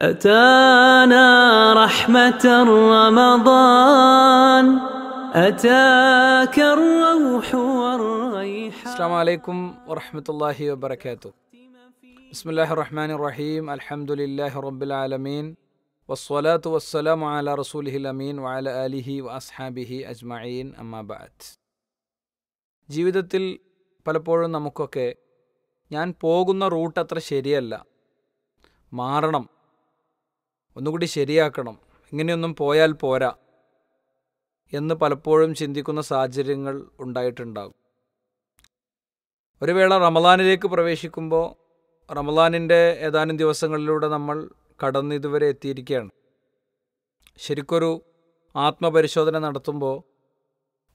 أتانا رحمة رمضان أتاك الروح والريحان السلام عليكم ورحمة الله وبركاته بسم الله الرحمن الرحيم الحمد لله رب العالمين والصلاة والسلام على رسوله الأمين وعلى آله وأصحابه أجمعين أما بعد ജീവിതത്തിൽ പലപ്പോഴും നമുക്കൊക്കെ ഞാൻ പോകുന്ന റൂട്ട് അത്ര ശരിയല്ല മാറണം ഒന്നുകൂടി ശരിയാക്കണം ഇങ്ങനെയൊന്നും പോയാൽ പോരാ എന്ന് പലപ്പോഴും ചിന്തിക്കുന്ന സാഹചര്യങ്ങൾ ഉണ്ടായിട്ടുണ്ടാകും ഒരു വേള റമദാനിലേക്ക് പ്രവേശിക്കുമ്പോൾ റമദാനിൻ്റെ ഏതാനും ദിവസങ്ങളിലൂടെ നമ്മൾ കടന്ന് ഇതുവരെ എത്തിയിരിക്കുകയാണ് ശരിക്കൊരു ആത്മപരിശോധന നടത്തുമ്പോൾ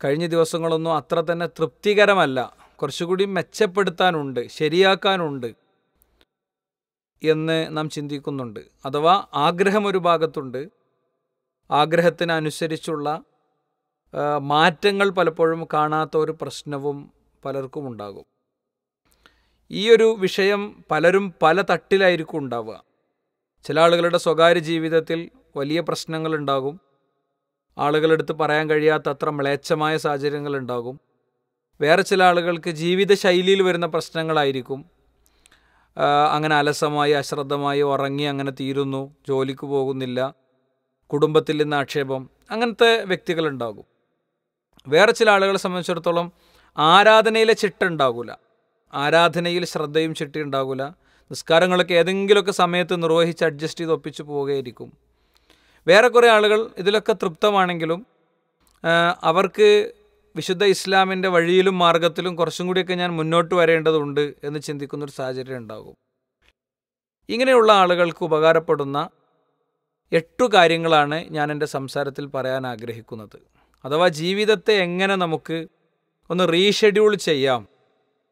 കഴിഞ്ഞ ദിവസങ്ങളൊന്നും അത്ര തന്നെ തൃപ്തികരമല്ല കുറച്ചുകൂടി മെച്ചപ്പെടുത്താനുണ്ട് ശരിയാക്കാനുണ്ട് എന്ന് നാം ചിന്തിക്കുന്നുണ്ട് അഥവാ ആഗ്രഹം ഒരു ഭാഗത്തുണ്ട് ആഗ്രഹത്തിനനുസരിച്ചുള്ള മാറ്റങ്ങൾ പലപ്പോഴും കാണാത്ത ഒരു പ്രശ്നവും പലർക്കും ഉണ്ടാകും ഈ ഒരു വിഷയം പലരും പല തട്ടിലായിരിക്കും ഉണ്ടാവുക ചില ആളുകളുടെ സ്വകാര്യ ജീവിതത്തിൽ വലിയ പ്രശ്നങ്ങളുണ്ടാകും ആളുകളെടുത്ത് പറയാൻ കഴിയാത്ത അത്ര മ്ലേച്ഛമായ സാഹചര്യങ്ങളുണ്ടാകും വേറെ ചില ആളുകൾക്ക് ജീവിത വരുന്ന പ്രശ്നങ്ങളായിരിക്കും അങ്ങനെ അലസമായി അശ്രദ്ധമായി ഉറങ്ങി അങ്ങനെ തീരുന്നു ജോലിക്ക് പോകുന്നില്ല കുടുംബത്തിൽ നിന്ന് ആക്ഷേപം അങ്ങനത്തെ വ്യക്തികളുണ്ടാകും വേറെ ചില ആളുകളെ സംബന്ധിച്ചിടത്തോളം ആരാധനയിലെ ചിട്ട ഉണ്ടാകില്ല ആരാധനയിൽ ശ്രദ്ധയും ചിട്ടി ഉണ്ടാകില്ല നിസ്കാരങ്ങളൊക്കെ ഏതെങ്കിലുമൊക്കെ സമയത്ത് നിർവഹിച്ച് അഡ്ജസ്റ്റ് ചെയ്ത് ഒപ്പിച്ച് പോവുകയായിരിക്കും വേറെ കുറേ ആളുകൾ ഇതിലൊക്കെ തൃപ്തമാണെങ്കിലും അവർക്ക് വിശുദ്ധ ഇസ്ലാമിൻ്റെ വഴിയിലും മാർഗത്തിലും കുറച്ചും കൂടിയൊക്കെ ഞാൻ മുന്നോട്ട് വരേണ്ടതുണ്ട് എന്ന് ചിന്തിക്കുന്നൊരു സാഹചര്യം ഉണ്ടാകും ഇങ്ങനെയുള്ള ആളുകൾക്ക് ഉപകാരപ്പെടുന്ന എട്ടു കാര്യങ്ങളാണ് ഞാൻ എൻ്റെ സംസാരത്തിൽ പറയാൻ ആഗ്രഹിക്കുന്നത് അഥവാ ജീവിതത്തെ എങ്ങനെ നമുക്ക് ഒന്ന് റീഷെഡ്യൂൾ ചെയ്യാം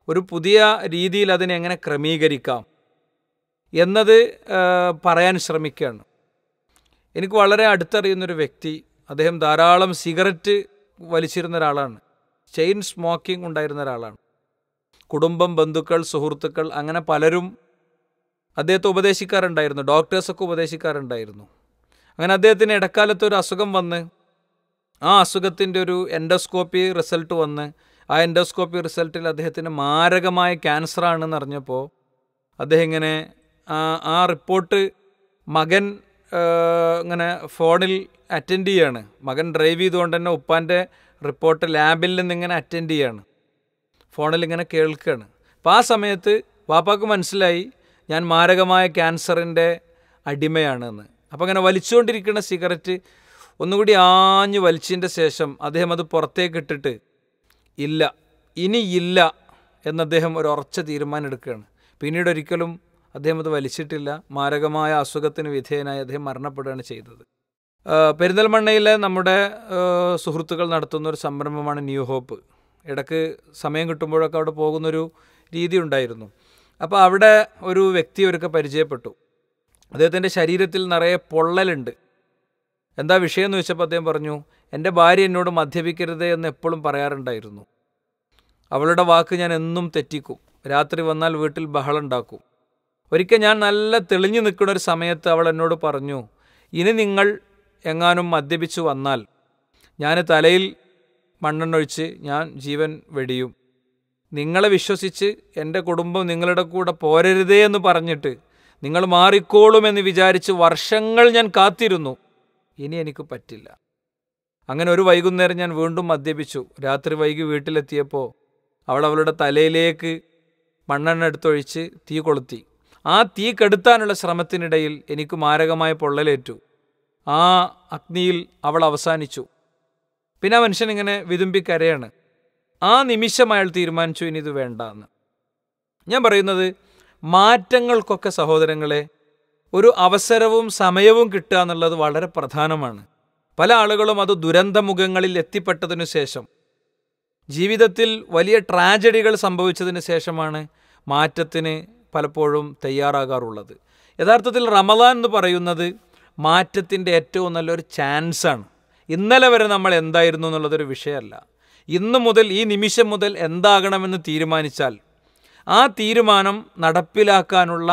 ഒരു പുതിയ രീതിയിൽ അതിനെ എങ്ങനെ ക്രമീകരിക്കാം എന്നത് പറയാൻ ശ്രമിക്കുകയാണ് എനിക്ക് വളരെ അടുത്തറിയുന്നൊരു വ്യക്തി അദ്ദേഹം ധാരാളം സിഗരറ്റ് വലിച്ചിരുന്ന ഒരാളാണ് ചെയിൻ സ്മോക്കിംഗ് ഉണ്ടായിരുന്ന ഒരാളാണ് കുടുംബം ബന്ധുക്കൾ സുഹൃത്തുക്കൾ അങ്ങനെ പലരും അദ്ദേഹത്തെ ഉപദേശിക്കാറുണ്ടായിരുന്നു ഡോക്ടേഴ്സൊക്കെ ഉപദേശിക്കാറുണ്ടായിരുന്നു അങ്ങനെ അദ്ദേഹത്തിന് ഇടക്കാലത്ത് ഒരു അസുഖം വന്ന് ആ അസുഖത്തിൻ്റെ ഒരു എൻഡോസ്കോപ്പി റിസൾട്ട് വന്ന് ആ എൻഡോസ്കോപ്പി റിസൾട്ടിൽ അദ്ദേഹത്തിന് മാരകമായ ക്യാൻസറാണെന്ന് അറിഞ്ഞപ്പോൾ അദ്ദേഹം ഇങ്ങനെ ആ റിപ്പോർട്ട് മകൻ ഇങ്ങനെ ഫോണിൽ അറ്റൻഡ് ചെയ്യാണ് മകൻ ഡ്രൈവ് ചെയ്തുകൊണ്ട് തന്നെ ഉപ്പാൻ്റെ റിപ്പോർട്ട് ലാബിൽ നിന്ന് ഇങ്ങനെ അറ്റൻഡ് ചെയ്യാണ് ഫോണിൽ ഇങ്ങനെ കേൾക്കുകയാണ് അപ്പോൾ ആ സമയത്ത് വാപ്പാക്ക് മനസ്സിലായി ഞാൻ മാരകമായ ക്യാൻസറിൻ്റെ അടിമയാണെന്ന് അപ്പോൾ അങ്ങനെ വലിച്ചുകൊണ്ടിരിക്കുന്ന സിഗരറ്റ് ഒന്നുകൂടി ആഞ്ഞു വലിച്ചതിൻ്റെ ശേഷം അദ്ദേഹം അത് പുറത്തേക്ക് ഇട്ടിട്ട് ഇല്ല ഇനി ഇല്ല എന്ന് അദ്ദേഹം ഒരു ഉറച്ച തീരുമാനം എടുക്കുകയാണ് പിന്നീട് ഒരിക്കലും അദ്ദേഹം അത് വലിച്ചിട്ടില്ല മാരകമായ അസുഖത്തിന് വിധേയനായി അദ്ദേഹം മരണപ്പെടുകയാണ് ചെയ്തത് പെരിന്തൽമണ്ണയിലെ നമ്മുടെ സുഹൃത്തുക്കൾ നടത്തുന്ന ഒരു സംരംഭമാണ് ന്യൂ ഹോപ്പ് ഇടയ്ക്ക് സമയം കിട്ടുമ്പോഴൊക്കെ അവിടെ പോകുന്നൊരു രീതി ഉണ്ടായിരുന്നു അപ്പോൾ അവിടെ ഒരു വ്യക്തി ഒരുക്കെ പരിചയപ്പെട്ടു അദ്ദേഹത്തിൻ്റെ ശരീരത്തിൽ നിറയെ പൊള്ളലുണ്ട് എന്താ വിഷയം എന്ന് ചോദിച്ചപ്പോൾ അദ്ദേഹം പറഞ്ഞു എൻ്റെ ഭാര്യ എന്നോട് മദ്യപിക്കരുത് എന്ന് എപ്പോഴും പറയാറുണ്ടായിരുന്നു അവളുടെ വാക്ക് ഞാൻ എന്നും തെറ്റിക്കും രാത്രി വന്നാൽ വീട്ടിൽ ബഹളം ഉണ്ടാക്കും ഒരിക്കൽ ഞാൻ നല്ല തെളിഞ്ഞു നിൽക്കുന്ന ഒരു സമയത്ത് അവൾ എന്നോട് പറഞ്ഞു ഇനി നിങ്ങൾ എങ്ങാനും മദ്യപിച്ചു വന്നാൽ ഞാൻ തലയിൽ മണ്ണെണ്ണൊഴിച്ച് ഞാൻ ജീവൻ വെടിയും നിങ്ങളെ വിശ്വസിച്ച് എൻ്റെ കുടുംബം നിങ്ങളുടെ കൂടെ പോരരുതേ എന്ന് പറഞ്ഞിട്ട് നിങ്ങൾ മാറിക്കോളുമെന്ന് വിചാരിച്ച് വർഷങ്ങൾ ഞാൻ കാത്തിരുന്നു ഇനി എനിക്ക് പറ്റില്ല അങ്ങനെ ഒരു വൈകുന്നേരം ഞാൻ വീണ്ടും മദ്യപിച്ചു രാത്രി വൈകി വീട്ടിലെത്തിയപ്പോൾ അവൾ അവളുടെ തലയിലേക്ക് മണ്ണെണ്ണ എടുത്തൊഴിച്ച് തീ കൊളുത്തി ആ തീ കെടുത്താനുള്ള ശ്രമത്തിനിടയിൽ എനിക്ക് മാരകമായ പൊള്ളലേറ്റു ആ അഗ്നിയിൽ അവൾ അവസാനിച്ചു പിന്നെ ആ മനുഷ്യൻ ഇങ്ങനെ വിതുമ്പി കരയാണ് ആ നിമിഷം അയാൾ തീരുമാനിച്ചു ഇനി ഇത് വേണ്ട എന്ന് ഞാൻ പറയുന്നത് മാറ്റങ്ങൾക്കൊക്കെ സഹോദരങ്ങളെ ഒരു അവസരവും സമയവും കിട്ടുക എന്നുള്ളത് വളരെ പ്രധാനമാണ് പല ആളുകളും അത് ദുരന്തമുഖങ്ങളിൽ എത്തിപ്പെട്ടതിനു ശേഷം ജീവിതത്തിൽ വലിയ ട്രാജഡികൾ സംഭവിച്ചതിന് ശേഷമാണ് മാറ്റത്തിന് പലപ്പോഴും തയ്യാറാകാറുള്ളത് യഥാർത്ഥത്തിൽ റമദാൻ എന്ന് പറയുന്നത് മാറ്റത്തിൻ്റെ ഏറ്റവും നല്ലൊരു ചാൻസാണ് ഇന്നലെ വരെ നമ്മൾ എന്തായിരുന്നു എന്നുള്ളതൊരു വിഷയമല്ല ഇന്നു മുതൽ ഈ നിമിഷം മുതൽ എന്താകണമെന്ന് തീരുമാനിച്ചാൽ ആ തീരുമാനം നടപ്പിലാക്കാനുള്ള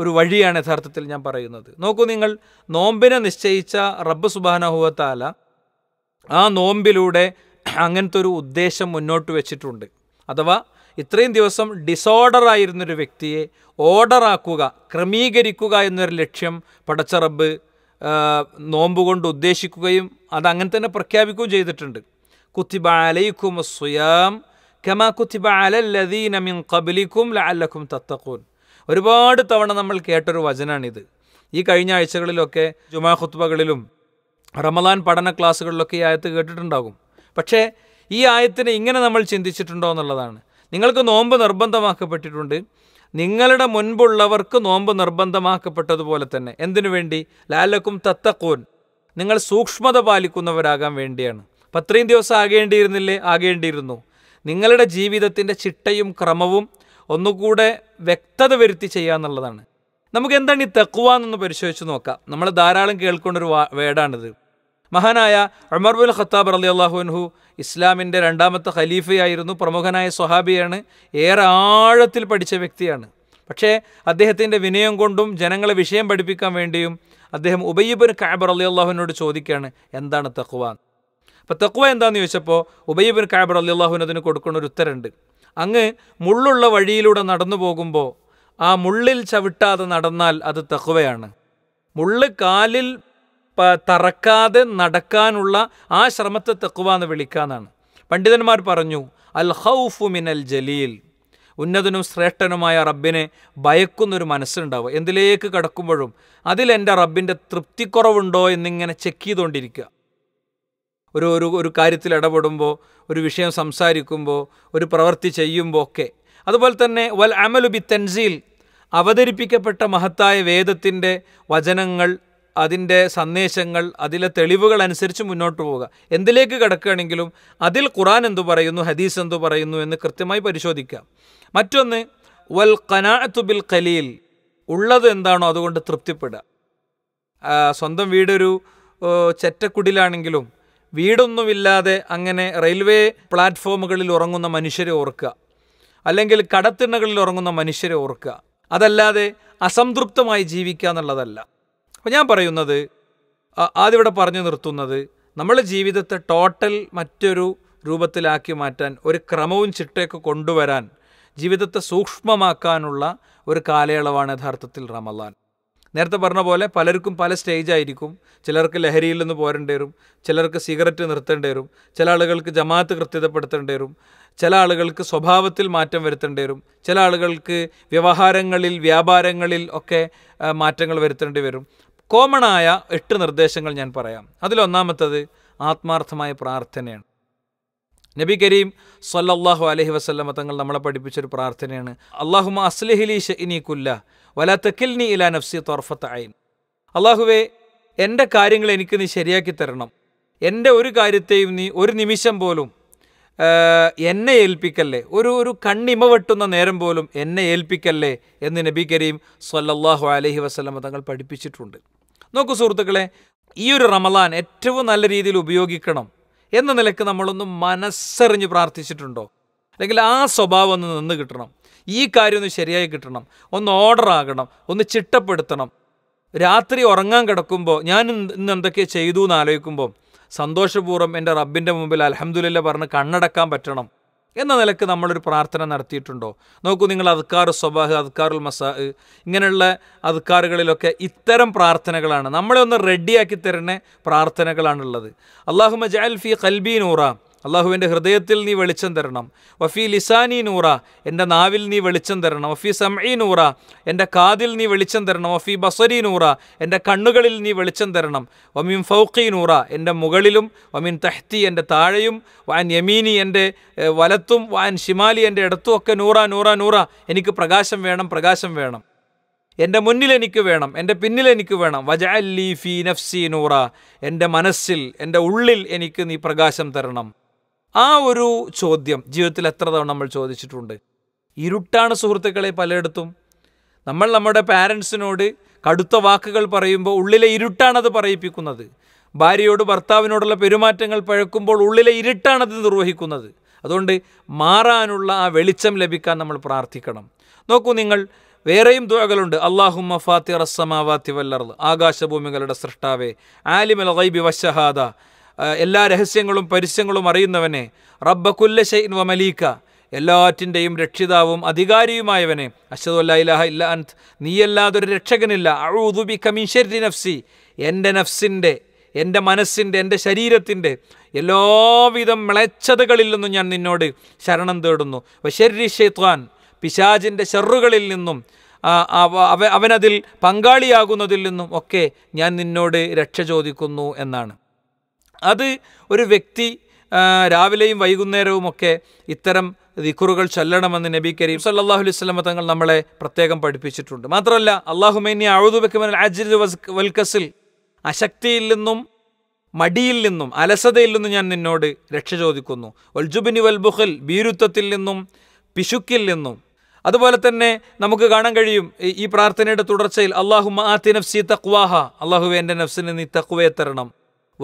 ഒരു വഴിയാണ് യഥാർത്ഥത്തിൽ ഞാൻ പറയുന്നത് നോക്കൂ നിങ്ങൾ നോമ്പിനെ നിശ്ചയിച്ച റബ്ബ് സുബാനഹുവത്താല ആ നോമ്പിലൂടെ അങ്ങനത്തെ ഒരു ഉദ്ദേശം മുന്നോട്ട് വെച്ചിട്ടുണ്ട് അഥവാ ഇത്രയും ദിവസം ഡിസോർഡർ ആയിരുന്നൊരു വ്യക്തിയെ ഓർഡറാക്കുക ക്രമീകരിക്കുക എന്നൊരു ലക്ഷ്യം പടച്ച റബ്ബ് നോമ്പ് കൊണ്ട് ഉദ്ദേശിക്കുകയും അത് അങ്ങനെ തന്നെ പ്രഖ്യാപിക്കുകയും ചെയ്തിട്ടുണ്ട് കുത്തിബ അലൈക്കും സുയാം കമാ കുത്തിബ അലല്ലദീന മിൻ കബലിക്കും ലാലക്കും തത്തക്കൂൻ ഒരുപാട് തവണ നമ്മൾ കേട്ടൊരു വചനാണിത് ഈ കഴിഞ്ഞ ആഴ്ചകളിലൊക്കെ ജുമാ ഖുത്ബകളിലും റമദാൻ പഠന ക്ലാസ്സുകളിലൊക്കെ ഈ ആയത്ത് കേട്ടിട്ടുണ്ടാകും പക്ഷേ ഈ ആയത്തിനെ ഇങ്ങനെ നമ്മൾ ചിന്തിച്ചിട്ടുണ്ടോ എന്നുള്ളതാണ് നിങ്ങൾക്ക് നോമ്പ് നിർബന്ധമാക്കപ്പെട്ടിട്ടുണ്ട് നിങ്ങളുടെ മുൻപുള്ളവർക്ക് നോമ്പ് നിർബന്ധമാക്കപ്പെട്ടതുപോലെ തന്നെ എന്തിനു വേണ്ടി ലാലക്കും തത്തക്കോൻ നിങ്ങൾ സൂക്ഷ്മത പാലിക്കുന്നവരാകാൻ വേണ്ടിയാണ് പത്രയും ദിവസം ആകേണ്ടിയിരുന്നില്ലേ ആകേണ്ടിയിരുന്നു നിങ്ങളുടെ ജീവിതത്തിൻ്റെ ചിട്ടയും ക്രമവും ഒന്നുകൂടെ വ്യക്തത വരുത്തി ചെയ്യുക എന്നുള്ളതാണ് നമുക്ക് എന്താണ് ഈ തെക്കുവാന്നൊന്ന് പരിശോധിച്ച് നോക്കാം നമ്മൾ ധാരാളം കേൾക്കേണ്ട ഒരു വേടാണിത് മഹാനായ ഉമർ ഖത്താബ് അലി അള്ളാഹുൻഹു ഇസ്ലാമിൻ്റെ രണ്ടാമത്തെ ഖലീഫയായിരുന്നു പ്രമുഖനായ സ്വഹാബിയാണ് ഏറെ ആഴത്തിൽ പഠിച്ച വ്യക്തിയാണ് പക്ഷേ അദ്ദേഹത്തിൻ്റെ വിനയം കൊണ്ടും ജനങ്ങളെ വിഷയം പഠിപ്പിക്കാൻ വേണ്ടിയും അദ്ദേഹം ഉബയ്യബുൻ കാബർ അലി അള്ളാഹുവിനോട് ചോദിക്കുകയാണ് എന്താണ് തക്കുവ അപ്പോൾ തക്കുവ എന്താണെന്ന് ചോദിച്ചപ്പോൾ ഉബയ്യബുൻ കാബർ അലി അതിന് കൊടുക്കുന്ന ഒരു ഉത്തരമുണ്ട് അങ്ങ് മുള്ളുള്ള വഴിയിലൂടെ നടന്നു പോകുമ്പോൾ ആ മുള്ളിൽ ചവിട്ടാതെ നടന്നാൽ അത് തക്കുവയാണ് മുള്ള് കാലിൽ തറക്കാതെ നടക്കാനുള്ള ആ ശ്രമത്തെ തെക്കുവ എന്ന് വിളിക്കാന്നാണ് പണ്ഡിതന്മാർ പറഞ്ഞു അൽ ഹൗഫു മിനൽ ജലീൽ ഉന്നതനും ശ്രേഷ്ഠനുമായ റബ്ബിനെ ഭയക്കുന്നൊരു മനസ്സുണ്ടാവുക എന്തിലേക്ക് കടക്കുമ്പോഴും അതിലെൻ്റെ റബ്ബിൻ്റെ തൃപ്തിക്കുറവുണ്ടോ എന്നിങ്ങനെ ചെക്ക് ചെയ്തുകൊണ്ടിരിക്കുക ഒരു ഒരു ഒരു കാര്യത്തിൽ ഇടപെടുമ്പോൾ ഒരു വിഷയം സംസാരിക്കുമ്പോൾ ഒരു പ്രവൃത്തി ചെയ്യുമ്പോൾ ഒക്കെ അതുപോലെ തന്നെ വൽ അമലു ബി തൻസീൽ അവതരിപ്പിക്കപ്പെട്ട മഹത്തായ വേദത്തിൻ്റെ വചനങ്ങൾ അതിൻ്റെ സന്ദേശങ്ങൾ അതിലെ തെളിവുകൾ അനുസരിച്ച് മുന്നോട്ട് പോവുക എന്തിലേക്ക് കിടക്കുകയാണെങ്കിലും അതിൽ ഖുറാൻ എന്തു പറയുന്നു ഹദീസ് എന്തു പറയുന്നു എന്ന് കൃത്യമായി പരിശോധിക്കാം മറ്റൊന്ന് വൽ കനാഅത്തു ബിൽ കലീൽ ഉള്ളത് എന്താണോ അതുകൊണ്ട് തൃപ്തിപ്പെടുക സ്വന്തം വീടൊരു ചെറ്റക്കുടിലാണെങ്കിലും വീടൊന്നുമില്ലാതെ അങ്ങനെ റെയിൽവേ പ്ലാറ്റ്ഫോമുകളിൽ ഉറങ്ങുന്ന മനുഷ്യരെ ഓർക്കുക അല്ലെങ്കിൽ കടത്തിണ്ണകളിൽ ഉറങ്ങുന്ന മനുഷ്യരെ ഓർക്കുക അതല്ലാതെ അസംതൃപ്തമായി ജീവിക്കുക എന്നുള്ളതല്ല അപ്പം ഞാൻ പറയുന്നത് ആദ്യം ഇവിടെ പറഞ്ഞു നിർത്തുന്നത് നമ്മളെ ജീവിതത്തെ ടോട്ടൽ മറ്റൊരു രൂപത്തിലാക്കി മാറ്റാൻ ഒരു ക്രമവും ചിട്ടയൊക്കെ കൊണ്ടുവരാൻ ജീവിതത്തെ സൂക്ഷ്മമാക്കാനുള്ള ഒരു കാലയളവാണ് യഥാർത്ഥത്തിൽ റമദാൻ നേരത്തെ പറഞ്ഞ പോലെ പലർക്കും പല സ്റ്റേജ് ആയിരിക്കും ചിലർക്ക് ലഹരിയിൽ നിന്ന് പോരേണ്ടി വരും ചിലർക്ക് സിഗരറ്റ് നിർത്തേണ്ടി വരും ചില ആളുകൾക്ക് ജമാഅത്ത് കൃത്യതപ്പെടുത്തേണ്ടി വരും ചില ആളുകൾക്ക് സ്വഭാവത്തിൽ മാറ്റം വരുത്തേണ്ടി വരും ചില ആളുകൾക്ക് വ്യവഹാരങ്ങളിൽ വ്യാപാരങ്ങളിൽ ഒക്കെ മാറ്റങ്ങൾ വരുത്തേണ്ടി വരും കോമണായ എട്ട് നിർദ്ദേശങ്ങൾ ഞാൻ പറയാം അതിലൊന്നാമത്തത് ആത്മാർത്ഥമായ പ്രാർത്ഥനയാണ് നബി കരീം സൊല്ലാഹു അലഹി വസ്ലമ തങ്ങൾ നമ്മളെ പഠിപ്പിച്ചൊരു പ്രാർത്ഥനയാണ് അള്ളാഹുമ അസ്ലഹിലി ഷഇനി കുല്ല വല നീ ഇലാ നഫ്സി തൊർഫത്ത് അയിൻ അള്ളാഹുവേ എൻ്റെ കാര്യങ്ങൾ എനിക്ക് നീ ശരിയാക്കി തരണം എൻ്റെ ഒരു കാര്യത്തെയും നീ ഒരു നിമിഷം പോലും എന്നെ ഏൽപ്പിക്കല്ലേ ഒരു ഒരു കണ്ണിമ വെട്ടുന്ന നേരം പോലും എന്നെ ഏൽപ്പിക്കല്ലേ എന്ന് നബി കരീം സൊല്ലാഹു അലഹി വസ്ലമ തങ്ങൾ പഠിപ്പിച്ചിട്ടുണ്ട് നോക്കൂ സുഹൃത്തുക്കളെ ഈ ഒരു റമലാൻ ഏറ്റവും നല്ല രീതിയിൽ ഉപയോഗിക്കണം എന്ന നിലക്ക് നമ്മളൊന്ന് മനസ്സറിഞ്ഞ് പ്രാർത്ഥിച്ചിട്ടുണ്ടോ അല്ലെങ്കിൽ ആ സ്വഭാവം ഒന്ന് നിന്ന് കിട്ടണം ഈ കാര്യം ഒന്ന് ശരിയായി കിട്ടണം ഒന്ന് ഓർഡർ ആകണം ഒന്ന് ചിട്ടപ്പെടുത്തണം രാത്രി ഉറങ്ങാൻ കിടക്കുമ്പോൾ ഞാൻ ഇന്ന് എന്തൊക്കെ ചെയ്തു എന്ന് ആലോചിക്കുമ്പോൾ സന്തോഷപൂർവ്വം എൻ്റെ റബ്ബിൻ്റെ മുമ്പിൽ അലഹമുല്ല പറഞ്ഞ് കണ്ണടക്കാൻ പറ്റണം എന്ന നിലക്ക് നമ്മളൊരു പ്രാർത്ഥന നടത്തിയിട്ടുണ്ടോ നോക്കൂ നിങ്ങൾ അദ്ക്കാർ സ്വബാഹ് അദ്ക്കാറുൽ മസാ ഇങ്ങനെയുള്ള അദ്ക്കാറുകളിലൊക്കെ ഇത്തരം പ്രാർത്ഥനകളാണ് നമ്മളെ ഒന്ന് റെഡിയാക്കി തരുന്ന പ്രാർത്ഥനകളാണുള്ളത് അള്ളാഹു മജാൽ ഫി കൽബി നൂറാം അള്ളാഹുവിൻ്റെ ഹൃദയത്തിൽ നീ വെളിച്ചം തരണം വഫി ലിസാനി നൂറ എൻ്റെ നാവിൽ നീ വെളിച്ചം തരണം വഫി സംഇ നൂറ എൻ്റെ കാതിൽ നീ വെളിച്ചം തരണം വഫി ബസരി നൂറ എൻ്റെ കണ്ണുകളിൽ നീ വെളിച്ചം തരണം വമിൻ ഫൗക്കി നൂറ എൻ്റെ മുകളിലും വമിൻ തഹ്തി എൻ്റെ താഴെയും വാൻ യമീനി എൻ്റെ വലത്തും വാൻ ഷിമാലി എൻ്റെ ഇടത്തും ഒക്കെ നൂറ നൂറ നൂറ എനിക്ക് പ്രകാശം വേണം പ്രകാശം വേണം എൻ്റെ മുന്നിൽ എനിക്ക് വേണം എൻ്റെ പിന്നിൽ എനിക്ക് വേണം വജഅല്ലി ഫി നഫ്സി നൂറ എൻ്റെ മനസ്സിൽ എൻ്റെ ഉള്ളിൽ എനിക്ക് നീ പ്രകാശം തരണം ആ ഒരു ചോദ്യം ജീവിതത്തിൽ എത്ര തവണ നമ്മൾ ചോദിച്ചിട്ടുണ്ട് ഇരുട്ടാണ് സുഹൃത്തുക്കളെ പലയിടത്തും നമ്മൾ നമ്മുടെ പാരൻസിനോട് കടുത്ത വാക്കുകൾ പറയുമ്പോൾ ഉള്ളിലെ ഇരുട്ടാണത് പറയിപ്പിക്കുന്നത് ഭാര്യയോട് ഭർത്താവിനോടുള്ള പെരുമാറ്റങ്ങൾ പഴക്കുമ്പോൾ ഉള്ളിലെ ഇരുട്ടാണത് നിർവഹിക്കുന്നത് അതുകൊണ്ട് മാറാനുള്ള ആ വെളിച്ചം ലഭിക്കാൻ നമ്മൾ പ്രാർത്ഥിക്കണം നോക്കൂ നിങ്ങൾ വേറെയും ദുഴകളുണ്ട് അള്ളാഹുമ്മ ഫാത്തിറ സമാവാത്തി വല്ലർ ആകാശഭൂമികളുടെ സൃഷ്ടാവേ ആലിമൽ ഗൈബി വശഹാദ എല്ലാ രഹസ്യങ്ങളും പരസ്യങ്ങളും അറിയുന്നവനെ റബ്ബക്കുല്ല ഷൈൻ വമലീക്ക എല്ലാറ്റിൻ്റെയും രക്ഷിതാവും അധികാരിയുമായവനെ അഷദുല്ല ഇലാഹ ഇല്ല അന്ത് നീയല്ലാതൊരു രക്ഷകനില്ല അഴുതുബി കമീഷരി നഫ്സി എൻ്റെ നഫ്സിൻ്റെ എൻ്റെ മനസ്സിൻ്റെ എൻ്റെ ശരീരത്തിൻ്റെ എല്ലാവിധം മ്ളച്ചതകളിൽ നിന്നും ഞാൻ നിന്നോട് ശരണം തേടുന്നു വശരി ഷെയ്ത്വാൻ പിശാജിൻ്റെ ഷെറുകളിൽ നിന്നും അവനതിൽ പങ്കാളിയാകുന്നതിൽ നിന്നും ഒക്കെ ഞാൻ നിന്നോട് രക്ഷ ചോദിക്കുന്നു എന്നാണ് അത് ഒരു വ്യക്തി രാവിലെയും വൈകുന്നേരവും ഒക്കെ ഇത്തരം ദിക്കുറുകൾ ചൊല്ലണമെന്ന് നബി കരീം സല്ലാഹു അലൈഹി തങ്ങൾ നമ്മളെ പ്രത്യേകം പഠിപ്പിച്ചിട്ടുണ്ട് മാത്രമല്ല അള്ളാഹുമൈനി അഴുതുബക്കുമൻ അജിദ് വൽക്കസിൽ അശക്തിയിൽ നിന്നും മടിയിൽ നിന്നും അലസതയിൽ നിന്നും ഞാൻ നിന്നോട് രക്ഷ ചോദിക്കുന്നു വൽജുബിനി വൽബുഹൽ ഭീരുത്വത്തിൽ നിന്നും പിശുക്കിൽ നിന്നും അതുപോലെ തന്നെ നമുക്ക് കാണാൻ കഴിയും ഈ പ്രാർത്ഥനയുടെ തുടർച്ചയിൽ അള്ളാഹു ആത്തി നഫ്സി തക്വാഹ അള്ളാഹു എൻ്റെ നഫ്സിന് നീ തക്വയെ തരണം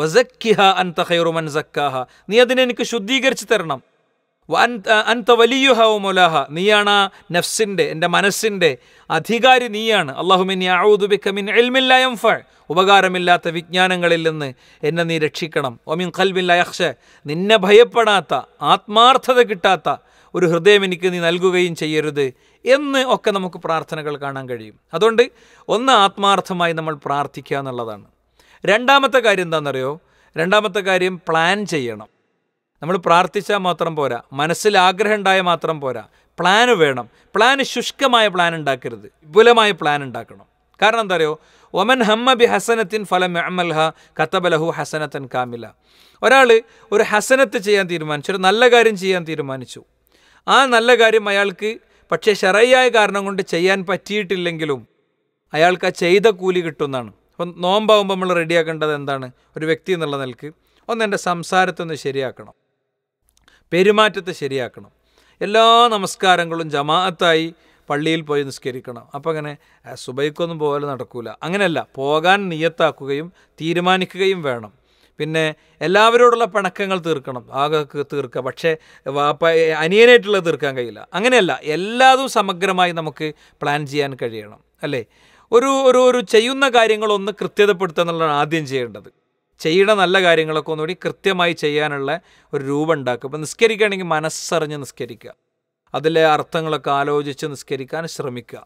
വസക്കിഹ അൻത ഖൈറുമൻ സക്കാഹ നീ എനിക്ക് ശുദ്ധീകരിച്ച് തരണം അൻത വലിയുഹ മൊലാഹ നീയാണ് നഫ്സിൻ്റെ എൻ്റെ മനസ്സിൻ്റെ അധികാരി നീയാണ് അള്ളാഹുമിൻ ഔദുബിക്കമിൻ എൽമില്ലായം ഫൾ ഉപകാരമില്ലാത്ത വിജ്ഞാനങ്ങളിൽ നിന്ന് എന്നെ നീ രക്ഷിക്കണം ഒമിൻ ഖൽബില്ലയക്ഷ നിന്നെ ഭയപ്പെടാത്ത ആത്മാർത്ഥത കിട്ടാത്ത ഒരു ഹൃദയം എനിക്ക് നീ നൽകുകയും ചെയ്യരുത് എന്ന് ഒക്കെ നമുക്ക് പ്രാർത്ഥനകൾ കാണാൻ കഴിയും അതുകൊണ്ട് ഒന്ന് ആത്മാർത്ഥമായി നമ്മൾ പ്രാർത്ഥിക്കുക എന്നുള്ളതാണ് രണ്ടാമത്തെ കാര്യം എന്താണെന്നറിയോ രണ്ടാമത്തെ കാര്യം പ്ലാൻ ചെയ്യണം നമ്മൾ പ്രാർത്ഥിച്ചാൽ മാത്രം പോരാ മനസ്സിൽ ആഗ്രഹം ഉണ്ടായാൽ മാത്രം പോരാ പ്ലാൻ വേണം പ്ലാൻ ശുഷ്കമായ പ്ലാൻ ഉണ്ടാക്കരുത് വിപുലമായ പ്ലാൻ ഉണ്ടാക്കണം കാരണം എന്താ അറിയോ ഒമൻ ഹമ്മ ബി ഹസനത്തിൻ ഫലം അമൽഹ കത്തബലഹു ഹസനത്തൻ കാമില ഒരാൾ ഒരു ഹസനത്ത് ചെയ്യാൻ തീരുമാനിച്ചു ഒരു നല്ല കാര്യം ചെയ്യാൻ തീരുമാനിച്ചു ആ നല്ല കാര്യം അയാൾക്ക് പക്ഷേ ശെറയായ കാരണം കൊണ്ട് ചെയ്യാൻ പറ്റിയിട്ടില്ലെങ്കിലും അയാൾക്ക് ആ ചെയ്ത കൂലി കിട്ടുന്നതാണ് അപ്പം നോമ്പാവുമ്പോൾ നമ്മൾ റെഡിയാക്കേണ്ടത് എന്താണ് ഒരു വ്യക്തി എന്നുള്ള നിലക്ക് ഒന്ന് എൻ്റെ സംസാരത്തൊന്ന് ശരിയാക്കണം പെരുമാറ്റത്തെ ശരിയാക്കണം എല്ലാ നമസ്കാരങ്ങളും ജമാഅത്തായി പള്ളിയിൽ പോയി നിസ്കരിക്കണം അപ്പം അങ്ങനെ സുബൈക്കൊന്നും പോകാൻ നടക്കൂല അങ്ങനെയല്ല പോകാൻ നിയത്താക്കുകയും തീരുമാനിക്കുകയും വേണം പിന്നെ എല്ലാവരോടുള്ള പണക്കങ്ങൾ തീർക്കണം ആകെ തീർക്കുക പക്ഷേ വാപ്പ അനിയനായിട്ടുള്ളത് തീർക്കാൻ കഴിയില്ല അങ്ങനെയല്ല എല്ലാതും സമഗ്രമായി നമുക്ക് പ്ലാൻ ചെയ്യാൻ കഴിയണം അല്ലേ ഒരു ഒരു ഒരു ചെയ്യുന്ന കാര്യങ്ങളൊന്ന് കൃത്യതപ്പെടുത്തുക എന്നുള്ളതാണ് ആദ്യം ചെയ്യേണ്ടത് ചെയ്യണ നല്ല കാര്യങ്ങളൊക്കെ ഒന്നുകൂടി കൃത്യമായി ചെയ്യാനുള്ള ഒരു രൂപം ഉണ്ടാക്കുക അപ്പോൾ നിസ്കരിക്കുകയാണെങ്കിൽ മനസ്സറിഞ്ഞ് നിസ്കരിക്കുക അതിലെ അർത്ഥങ്ങളൊക്കെ ആലോചിച്ച് നിസ്കരിക്കാൻ ശ്രമിക്കുക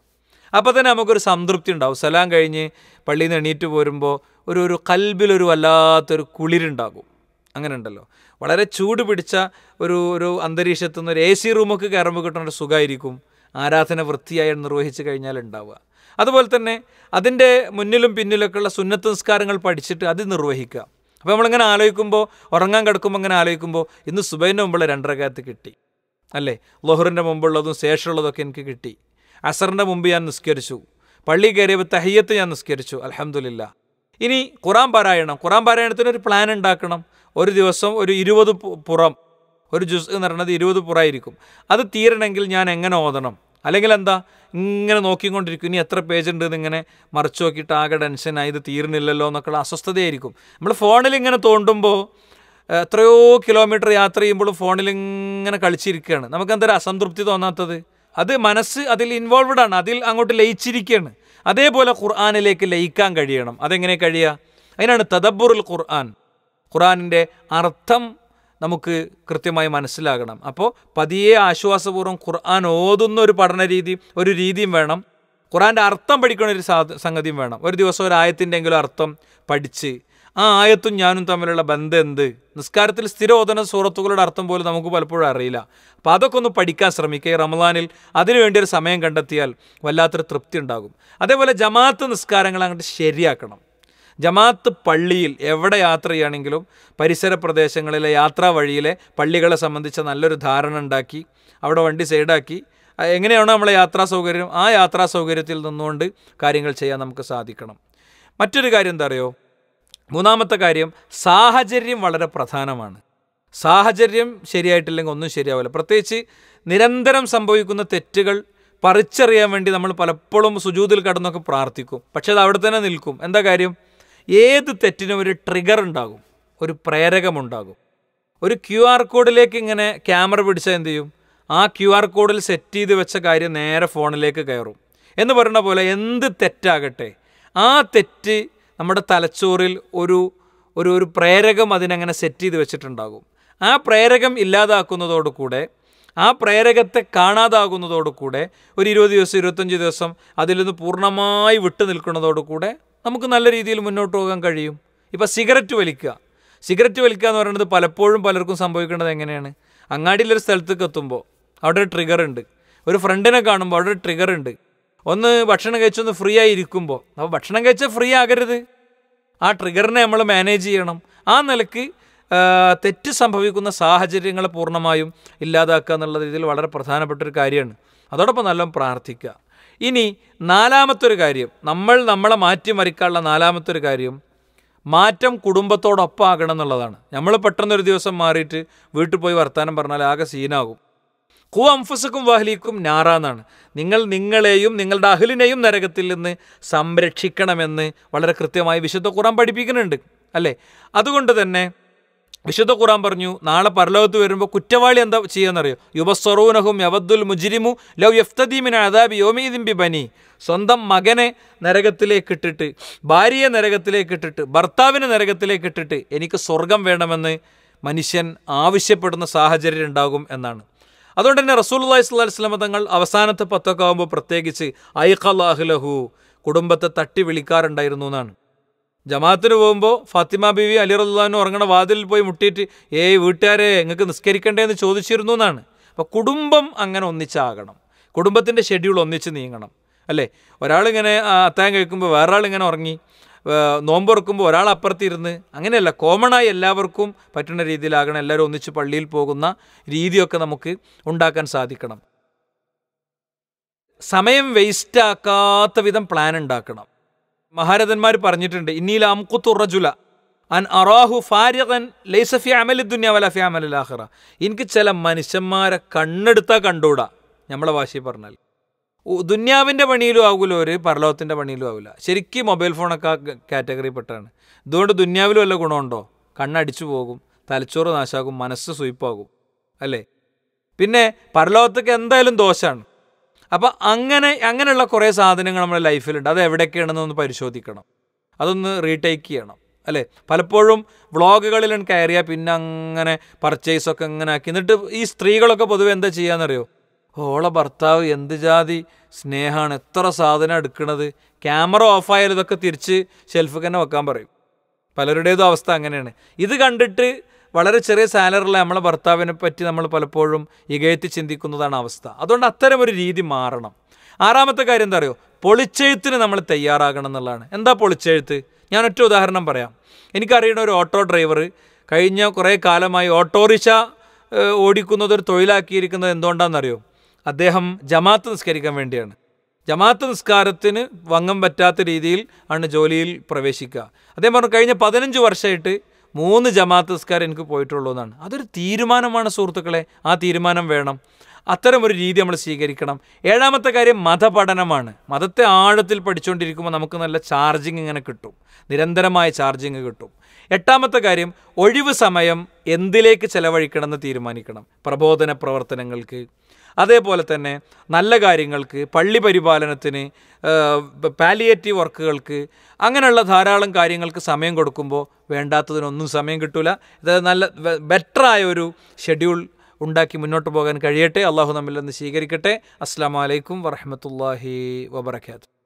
അപ്പോൾ തന്നെ നമുക്കൊരു സംതൃപ്തി ഉണ്ടാവും സലാം കഴിഞ്ഞ് പള്ളിയിൽ നിന്ന് എണീറ്റ് പോരുമ്പോൾ ഒരു ഒരു കൽബിലൊരു വല്ലാത്തൊരു കുളിരുണ്ടാകും അങ്ങനെ ഉണ്ടല്ലോ വളരെ ചൂട് പിടിച്ച ഒരു ഒരു അന്തരീക്ഷത്തു നിന്ന് ഒരു എ സി റൂമൊക്കെ കയറുമ്പോൾ കിട്ടുന്ന ഒരു സുഖമായിരിക്കും ആരാധന വൃത്തിയായി നിർവഹിച്ച് കഴിഞ്ഞാൽ ഉണ്ടാവുക അതുപോലെ തന്നെ അതിൻ്റെ മുന്നിലും പിന്നിലൊക്കെയുള്ള സുന്നത്ത് നിസ്കാരങ്ങൾ പഠിച്ചിട്ട് അത് നിർവഹിക്കുക അപ്പോൾ നമ്മളിങ്ങനെ ആലോചിക്കുമ്പോൾ ഉറങ്ങാൻ കിടക്കുമ്പോൾ അങ്ങനെ ആലോചിക്കുമ്പോൾ ഇന്ന് സുബൈൻ്റെ മുമ്പുള്ള രണ്ടരക്കകത്ത് കിട്ടി അല്ലേ ലോഹറിൻ്റെ മുമ്പുള്ളതും ശേഷമുള്ളതൊക്കെ എനിക്ക് കിട്ടി അസറിൻ്റെ മുമ്പ് ഞാൻ നിസ്കരിച്ചു പള്ളി കയറിയപ്പോൾ തഹയ്യത്ത് ഞാൻ നിസ്കരിച്ചു അലഹമുല്ല ഇനി ഖുറാൻ പാരായണം ഖുറാൻ പാരായണത്തിന് ഒരു പ്ലാൻ ഉണ്ടാക്കണം ഒരു ദിവസം ഒരു ഇരുപത് പുറം ഒരു ജുസ് എന്ന് പറയുന്നത് ഇരുപത് പുറമായിരിക്കും അത് തീരണമെങ്കിൽ ഞാൻ എങ്ങനെ ഓതണം അല്ലെങ്കിൽ എന്താ ഇങ്ങനെ നോക്കിക്കൊണ്ടിരിക്കും ഇനി എത്ര പേജ് ഉണ്ട് ഇങ്ങനെ മറിച്ച് നോക്കിയിട്ട് ആകെ ടെൻഷനായി ഇത് തീർന്നില്ലല്ലോ എന്നൊക്കെയുള്ള അസ്വസ്ഥതയായിരിക്കും നമ്മൾ ഫോണിൽ ഇങ്ങനെ തോണ്ടുമ്പോൾ എത്രയോ കിലോമീറ്റർ യാത്ര ചെയ്യുമ്പോഴും ഫോണിൽ ഇങ്ങനെ കളിച്ചിരിക്കുകയാണ് നമുക്ക് എന്തൊരു അസംതൃപ്തി തോന്നാത്തത് അത് മനസ്സ് അതിൽ ഇൻവോൾവ്ഡ് ആണ് അതിൽ അങ്ങോട്ട് ലയിച്ചിരിക്കുകയാണ് അതേപോലെ ഖുർആാനിലേക്ക് ലയിക്കാൻ കഴിയണം അതെങ്ങനെ കഴിയുക അതിനാണ് തദബ്ബുറുൽ ഖുർആൻ ഖുർആാനിൻ്റെ അർത്ഥം നമുക്ക് കൃത്യമായി മനസ്സിലാകണം അപ്പോൾ പതിയെ ആശ്വാസപൂർവ്വം ഖുർആൻ ഓതുന്ന ഒരു പഠന രീതി ഒരു രീതിയും വേണം ഖുറാൻ്റെ അർത്ഥം പഠിക്കുന്ന ഒരു സംഗതിയും വേണം ഒരു ദിവസം ഒരു ആയത്തിൻ്റെങ്കിലും അർത്ഥം പഠിച്ച് ആ ആയത്തും ഞാനും തമ്മിലുള്ള ബന്ധം എന്ത് നിസ്കാരത്തിൽ സ്ഥിര ഓതന സൂറത്തുകളുടെ അർത്ഥം പോലും നമുക്ക് പലപ്പോഴും അറിയില്ല അപ്പോൾ അതൊക്കെ ഒന്ന് പഠിക്കാൻ ശ്രമിക്കുക ഈ റമദാനിൽ അതിനുവേണ്ടി ഒരു സമയം കണ്ടെത്തിയാൽ വല്ലാത്തൊരു തൃപ്തി ഉണ്ടാകും അതേപോലെ ജമാഅത്ത് നിസ്കാരങ്ങൾ അങ്ങോട്ട് ശരിയാക്കണം ജമാഅത്ത് പള്ളിയിൽ എവിടെ യാത്ര ചെയ്യുകയാണെങ്കിലും പരിസര പ്രദേശങ്ങളിലെ യാത്രാ വഴിയിലെ പള്ളികളെ സംബന്ധിച്ച നല്ലൊരു ധാരണ ഉണ്ടാക്കി അവിടെ വണ്ടി സൈഡാക്കി എങ്ങനെയാണോ നമ്മളെ യാത്രാ സൗകര്യം ആ യാത്രാ സൗകര്യത്തിൽ നിന്നുകൊണ്ട് കാര്യങ്ങൾ ചെയ്യാൻ നമുക്ക് സാധിക്കണം മറ്റൊരു കാര്യം എന്താ അറിയോ മൂന്നാമത്തെ കാര്യം സാഹചര്യം വളരെ പ്രധാനമാണ് സാഹചര്യം ശരിയായിട്ടില്ലെങ്കിൽ ഒന്നും ശരിയാവില്ല പ്രത്യേകിച്ച് നിരന്തരം സംഭവിക്കുന്ന തെറ്റുകൾ പറിച്ചറിയാൻ വേണ്ടി നമ്മൾ പലപ്പോഴും സുജൂതിൽ കടന്നൊക്കെ പ്രാർത്ഥിക്കും പക്ഷേ അത് അവിടെ തന്നെ നിൽക്കും എന്താ കാര്യം ഏത് തെറ്റിനും ഒരു ട്രിഗർ ഉണ്ടാകും ഒരു പ്രേരകമുണ്ടാകും ഒരു ക്യു ആർ കോഡിലേക്ക് ഇങ്ങനെ ക്യാമറ പിടിച്ചാൽ എന്ത് ചെയ്യും ആ ക്യു ആർ കോഡിൽ സെറ്റ് ചെയ്ത് വെച്ച കാര്യം നേരെ ഫോണിലേക്ക് കയറും എന്ന് പറയുന്ന പോലെ എന്ത് തെറ്റാകട്ടെ ആ തെറ്റ് നമ്മുടെ തലച്ചോറിൽ ഒരു ഒരു ഒരു പ്രേരകം അതിനങ്ങനെ സെറ്റ് ചെയ്ത് വെച്ചിട്ടുണ്ടാകും ആ പ്രേരകം ഇല്ലാതാക്കുന്നതോടുകൂടെ ആ പ്രേരകത്തെ കാണാതാകുന്നതോടുകൂടെ ഒരു ഇരുപത് ദിവസം ഇരുപത്തഞ്ച് ദിവസം അതിൽ നിന്ന് പൂർണ്ണമായി വിട്ടു നിൽക്കുന്നതോടുകൂടെ നമുക്ക് നല്ല രീതിയിൽ മുന്നോട്ട് പോകാൻ കഴിയും ഇപ്പോൾ സിഗരറ്റ് വലിക്കുക സിഗരറ്റ് വലിക്കുക എന്ന് പറയുന്നത് പലപ്പോഴും പലർക്കും സംഭവിക്കേണ്ടത് എങ്ങനെയാണ് അങ്ങാടിയിലൊരു സ്ഥലത്തേക്ക് എത്തുമ്പോൾ അവിടെ ഒരു ട്രിഗർ ഉണ്ട് ഒരു ഫ്രണ്ടിനെ കാണുമ്പോൾ അവിടെ ഒരു ട്രിഗർ ഉണ്ട് ഒന്ന് ഭക്ഷണം കഴിച്ചൊന്ന് ഫ്രീ ആയി ഇരിക്കുമ്പോൾ അപ്പോൾ ഭക്ഷണം കഴിച്ചാൽ ഫ്രീ ആകരുത് ആ ട്രിഗറിനെ നമ്മൾ മാനേജ് ചെയ്യണം ആ നിലക്ക് തെറ്റ് സംഭവിക്കുന്ന സാഹചര്യങ്ങളെ പൂർണ്ണമായും ഇല്ലാതാക്കുക എന്നുള്ള രീതിയിൽ വളരെ പ്രധാനപ്പെട്ട ഒരു കാര്യമാണ് അതോടൊപ്പം നല്ല പ്രാർത്ഥിക്കുക ഇനി നാലാമത്തൊരു കാര്യം നമ്മൾ നമ്മളെ മാറ്റി മറിക്കാനുള്ള നാലാമത്തൊരു കാര്യം മാറ്റം കുടുംബത്തോടൊപ്പം ആകണം എന്നുള്ളതാണ് നമ്മൾ പെട്ടെന്നൊരു ദിവസം മാറിയിട്ട് വീട്ടിൽ പോയി വർത്തമാനം പറഞ്ഞാൽ ആകെ സീനാകും കു അംഫസക്കും വഹ്ലീക്കും ഞാറാന്നാണ് നിങ്ങൾ നിങ്ങളെയും നിങ്ങളുടെ അഹ്ലിനെയും നരകത്തിൽ നിന്ന് സംരക്ഷിക്കണമെന്ന് വളരെ കൃത്യമായി വിശുദ്ധ കുറാൻ പഠിപ്പിക്കുന്നുണ്ട് അല്ലേ അതുകൊണ്ട് തന്നെ വിശുദ്ധ ഖുറാൻ പറഞ്ഞു നാളെ പരലോകത്ത് വരുമ്പോൾ കുറ്റവാളി എന്താ ചെയ്യുമെന്നറിയോ യുബസ്വറൂനഹും യവദ്ദുൽ മുജിരിമു ലൗ യഫ്തദീമിന് അദാബി യോമീദിംബി ബനി സ്വന്തം മകനെ നരകത്തിലേക്ക് ഇട്ടിട്ട് ഭാര്യയെ നരകത്തിലേക്ക് ഇട്ടിട്ട് ഭർത്താവിനെ നരകത്തിലേക്ക് ഇട്ടിട്ട് എനിക്ക് സ്വർഗം വേണമെന്ന് മനുഷ്യൻ ആവശ്യപ്പെടുന്ന സാഹചര്യം ഉണ്ടാകും എന്നാണ് അതുകൊണ്ട് തന്നെ റസൂൽ അള്ളാഹി സ്വല്ലാ വസ്ലമ തങ്ങൾ അവസാനത്തെ പത്തൊക്കെ ആകുമ്പോൾ പ്രത്യേകിച്ച് ഐഖലാഹ്ലഹു കുടുംബത്തെ തട്ടി വിളിക്കാറുണ്ടായിരുന്നു എന്നാണ് ജമാഅത്തിന് പോകുമ്പോൾ ഫാത്തിമ ബിവി അലി റഹ്ലാനു ഉറങ്ങണ വാതിലിൽ പോയി മുട്ടിയിട്ട് ഏയ് വീട്ടുകാരെ നിങ്ങൾക്ക് നിസ്കരിക്കണ്ടേ എന്ന് ചോദിച്ചിരുന്നു എന്നാണ് അപ്പോൾ കുടുംബം അങ്ങനെ ഒന്നിച്ചാകണം കുടുംബത്തിൻ്റെ ഷെഡ്യൂൾ ഒന്നിച്ച് നീങ്ങണം അല്ലേ ഒരാളിങ്ങനെ അത്തായം കഴിക്കുമ്പോൾ വേറെ ആളിങ്ങനെ ഉറങ്ങി നോമ്പുറക്കുമ്പോൾ ഒരാൾ അപ്പുറത്തിരുന്ന് അങ്ങനെയല്ല കോമണായി എല്ലാവർക്കും പറ്റുന്ന രീതിയിലാകണം എല്ലാവരും ഒന്നിച്ച് പള്ളിയിൽ പോകുന്ന രീതിയൊക്കെ നമുക്ക് ഉണ്ടാക്കാൻ സാധിക്കണം സമയം വേസ്റ്റാക്കാത്ത വിധം പ്ലാൻ ഉണ്ടാക്കണം മഹാരഥന്മാർ പറഞ്ഞിട്ടുണ്ട് ഇന്നീല അംകുത്തു റജുല അൻ അറാഹു ഫാരിഖൻ ലൈസഫി അമലി ദുന്യാവലഫി അമലിലാഹിറ എനിക്ക് ചില മനുഷ്യന്മാരെ കണ്ണെടുത്താൽ കണ്ടൂടാ നമ്മളെ വാശി പറഞ്ഞാൽ ദുന്യാവിൻ്റെ പണിയിലും ആകില്ല ഒരു പരലോകത്തിൻ്റെ പണിയിലും ആവില്ല ശരിക്കും മൊബൈൽ ഫോണൊക്കെ കാറ്റഗറിയിൽപ്പെട്ടാണ് ഇതുകൊണ്ട് ദുന്യാവിലും വല്ല ഗുണമുണ്ടോ കണ്ണടിച്ചു പോകും തലച്ചോറ് നാശാകും മനസ്സ് സുയിപ്പാകും അല്ലേ പിന്നെ പരലോകത്തേക്ക് എന്തായാലും ദോഷമാണ് അപ്പോൾ അങ്ങനെ അങ്ങനെയുള്ള കുറേ സാധനങ്ങൾ നമ്മുടെ ലൈഫിലുണ്ട് അത് എവിടെയൊക്കെയാണെന്ന് ഒന്ന് പരിശോധിക്കണം അതൊന്ന് റീടേക്ക് ചെയ്യണം അല്ലേ പലപ്പോഴും വ്ളോഗുകളിൽ കയറിയാൽ പിന്നെ അങ്ങനെ പർച്ചേസൊക്കെ ഇങ്ങനെ ആക്കി എന്നിട്ട് ഈ സ്ത്രീകളൊക്കെ പൊതുവെ എന്താ ചെയ്യാന്നറിയോ ഓളെ ഭർത്താവ് എന്ത് ജാതി സ്നേഹമാണ് എത്ര സാധനം എടുക്കണത് ക്യാമറ ഓഫായാലും ഇതൊക്കെ തിരിച്ച് ഷെൽഫിൽ തന്നെ വെക്കാൻ പറയും പലരുടേതും അവസ്ഥ അങ്ങനെയാണ് ഇത് കണ്ടിട്ട് വളരെ ചെറിയ സാലറിയിലെ നമ്മളെ ഭർത്താവിനെ പറ്റി നമ്മൾ പലപ്പോഴും ഇകയത്തി ചിന്തിക്കുന്നതാണ് അവസ്ഥ അതുകൊണ്ട് അത്തരം ഒരു രീതി മാറണം ആറാമത്തെ കാര്യം എന്താ അറിയോ പൊളിച്ചെഴുത്തിന് നമ്മൾ തയ്യാറാകണം എന്നുള്ളതാണ് എന്താ പൊളിച്ചെഴുത്ത് ഞാൻ ഒറ്റ ഉദാഹരണം പറയാം എനിക്കറിയണ ഒരു ഓട്ടോ ഡ്രൈവർ കഴിഞ്ഞ കുറേ കാലമായി ഓട്ടോറിക്ഷ ഓടിക്കുന്നത് ഒരു തൊഴിലാക്കിയിരിക്കുന്നത് എന്തുകൊണ്ടാണെന്നറിയോ അദ്ദേഹം ജമാത്ത് നിസ്കരിക്കാൻ വേണ്ടിയാണ് ജമാത്ത് നിസ്കാരത്തിന് വങ്ങം പറ്റാത്ത രീതിയിൽ ആണ് ജോലിയിൽ പ്രവേശിക്കുക അദ്ദേഹം പറഞ്ഞു കഴിഞ്ഞ പതിനഞ്ച് വർഷമായിട്ട് മൂന്ന് ജമാഅത്ത് നിസ്കാരം എനിക്ക് പോയിട്ടുള്ളൂ എന്നാണ് അതൊരു തീരുമാനമാണ് സുഹൃത്തുക്കളെ ആ തീരുമാനം വേണം അത്തരം ഒരു രീതി നമ്മൾ സ്വീകരിക്കണം ഏഴാമത്തെ കാര്യം മതപഠനമാണ് മതത്തെ ആഴത്തിൽ പഠിച്ചുകൊണ്ടിരിക്കുമ്പോൾ നമുക്ക് നല്ല ചാർജിങ് ഇങ്ങനെ കിട്ടും നിരന്തരമായ ചാർജിങ് കിട്ടും എട്ടാമത്തെ കാര്യം ഒഴിവ് സമയം എന്തിലേക്ക് ചെലവഴിക്കണമെന്ന് തീരുമാനിക്കണം പ്രബോധന പ്രവർത്തനങ്ങൾക്ക് അതേപോലെ തന്നെ നല്ല കാര്യങ്ങൾക്ക് പള്ളി പരിപാലനത്തിന് പാലിയേറ്റീവ് വർക്കുകൾക്ക് അങ്ങനെയുള്ള ധാരാളം കാര്യങ്ങൾക്ക് സമയം കൊടുക്കുമ്പോൾ വേണ്ടാത്തതിനൊന്നും സമയം കിട്ടില്ല ഇത് നല്ല ബെറ്ററായ ഒരു ഷെഡ്യൂൾ ഉണ്ടാക്കി മുന്നോട്ട് പോകാൻ കഴിയട്ടെ അള്ളാഹു നമ്മിൽ നിന്ന് സ്വീകരിക്കട്ടെ അസ്സാം വലൈക്കും വറഹമത്തല്ലാഹി വബർക്കാത്തു